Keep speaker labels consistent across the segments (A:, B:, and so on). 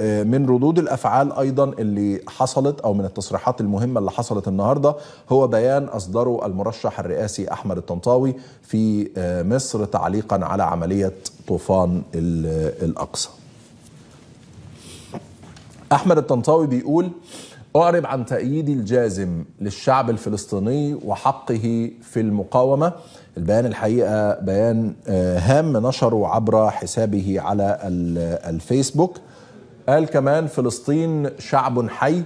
A: من ردود الافعال ايضا اللي حصلت او من التصريحات المهمه اللي حصلت النهارده هو بيان اصدره المرشح الرئاسي احمد الطنطاوي في آه، مصر تعليقا على عمليه طوفان الاقصى. احمد الطنطاوي بيقول اعرب عن تأييدي الجازم للشعب الفلسطيني وحقه في المقاومه البيان الحقيقه بيان آه، هام نشره عبر حسابه على الفيسبوك قال كمان فلسطين شعب حي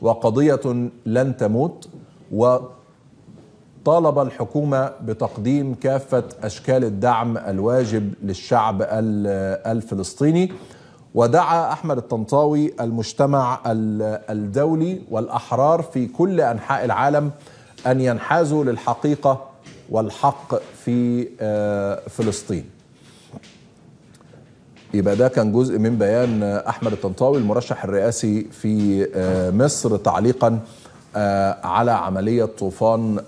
A: وقضية لن تموت وطالب الحكومة بتقديم كافة أشكال الدعم الواجب للشعب الفلسطيني ودعا أحمد الطنطاوي المجتمع الدولي والأحرار في كل أنحاء العالم أن ينحازوا للحقيقة والحق في آه، فلسطين يبقى ده كان جزء من بيان احمد الطنطاوي المرشح الرئاسي في آه، مصر تعليقا آه، على عمليه طوفان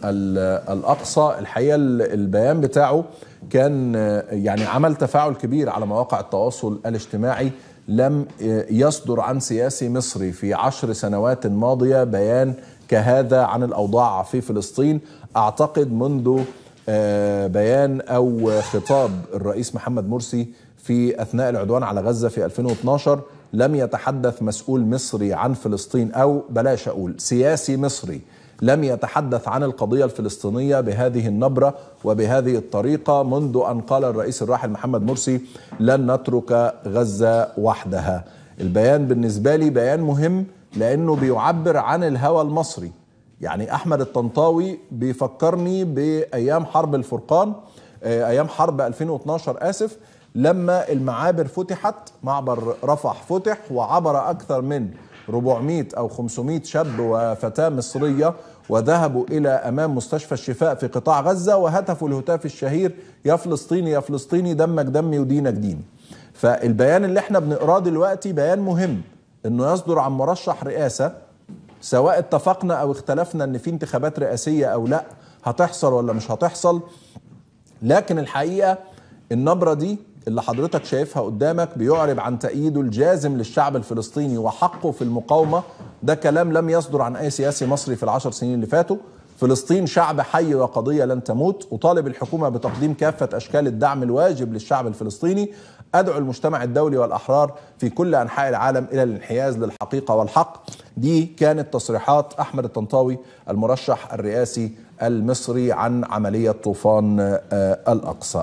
A: الاقصى الحقيقه البيان بتاعه كان آه، يعني عمل تفاعل كبير على مواقع التواصل الاجتماعي لم يصدر عن سياسي مصري في عشر سنوات ماضيه بيان كهذا عن الاوضاع في فلسطين اعتقد منذ آه، بيان او خطاب الرئيس محمد مرسي في اثناء العدوان على غزه في 2012 لم يتحدث مسؤول مصري عن فلسطين او بلاش اقول سياسي مصري لم يتحدث عن القضيه الفلسطينيه بهذه النبره وبهذه الطريقه منذ ان قال الرئيس الراحل محمد مرسي لن نترك غزه وحدها. البيان بالنسبه لي بيان مهم لانه بيعبر عن الهوى المصري يعني احمد الطنطاوي بيفكرني بايام حرب الفرقان آه، ايام حرب 2012 اسف لما المعابر فتحت معبر رفح فتح وعبر اكثر من 400 او 500 شاب وفتاه مصريه وذهبوا الى امام مستشفى الشفاء في قطاع غزه وهتفوا الهتاف الشهير يا فلسطيني يا فلسطيني دمك دمي ودينك ديني. فالبيان اللي احنا بنقراه دلوقتي بيان مهم انه يصدر عن مرشح رئاسه سواء اتفقنا او اختلفنا ان في انتخابات رئاسيه او لا هتحصل ولا مش هتحصل لكن الحقيقه النبره دي اللي حضرتك شايفها قدامك بيعرب عن تأييده الجازم للشعب الفلسطيني وحقه في المقاومه ده كلام لم يصدر عن اي سياسي مصري في العشر سنين اللي فاتوا فلسطين شعب حي وقضية لن تموت أطالب الحكومة بتقديم كافة أشكال الدعم الواجب للشعب الفلسطيني أدعو المجتمع الدولي والأحرار في كل أنحاء العالم إلى الانحياز للحقيقة والحق دي كانت تصريحات أحمد الطنطاوي المرشح الرئاسي المصري عن عملية طوفان آه، الأقصى